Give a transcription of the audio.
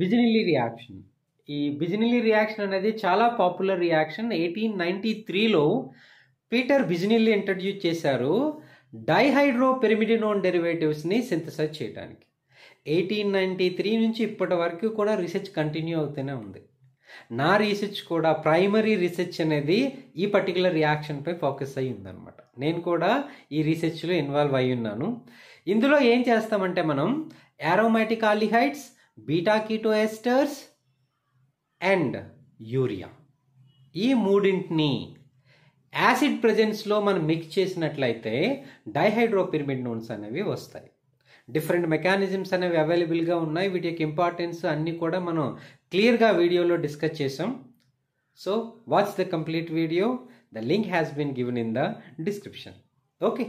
బిజినిలీ reaction ఈ బిజినిలీ reaction అనేది చాలా పాపులర్ రియాక్షన్ ఎయిటీన్ నైంటీ త్రీలో పీటర్ బిజినిల్లీ ఇంట్రడ్యూస్ చేశారు డైహైడ్రో పెరిమిడినోన్ డెరివేటివ్స్ని సింథసైజ్ చేయడానికి ఎయిటీన్ నైంటీ త్రీ నుంచి ఇప్పటి వరకు కూడా రీసెర్చ్ కంటిన్యూ అవుతూనే ఉంది నా రీసెర్చ్ కూడా ప్రైమరీ రీసెర్చ్ అనేది ఈ పర్టికులర్ రియాక్షన్పై ఫోకస్ అయ్యి ఉందన్నమాట నేను కూడా ఈ రీసెర్చ్లో ఇన్వాల్వ్ అయ్యి ఉన్నాను ఇందులో ఏం చేస్తామంటే మనం aromatic aldehydes beta esters and urea ఈ మూడింటిని యాసిడ్ ప్రజెన్స్లో మనం మిక్స్ చేసినట్లయితే నూన్స్ అనేవి వస్తాయి డిఫరెంట్ మెకానిజమ్స్ అనేవి అవైలబుల్గా ఉన్నాయి వీటి యొక్క ఇంపార్టెన్స్ అన్నీ కూడా మనం క్లియర్గా వీడియోలో డిస్కస్ చేసాం so watch the complete video the link has been given in the description okay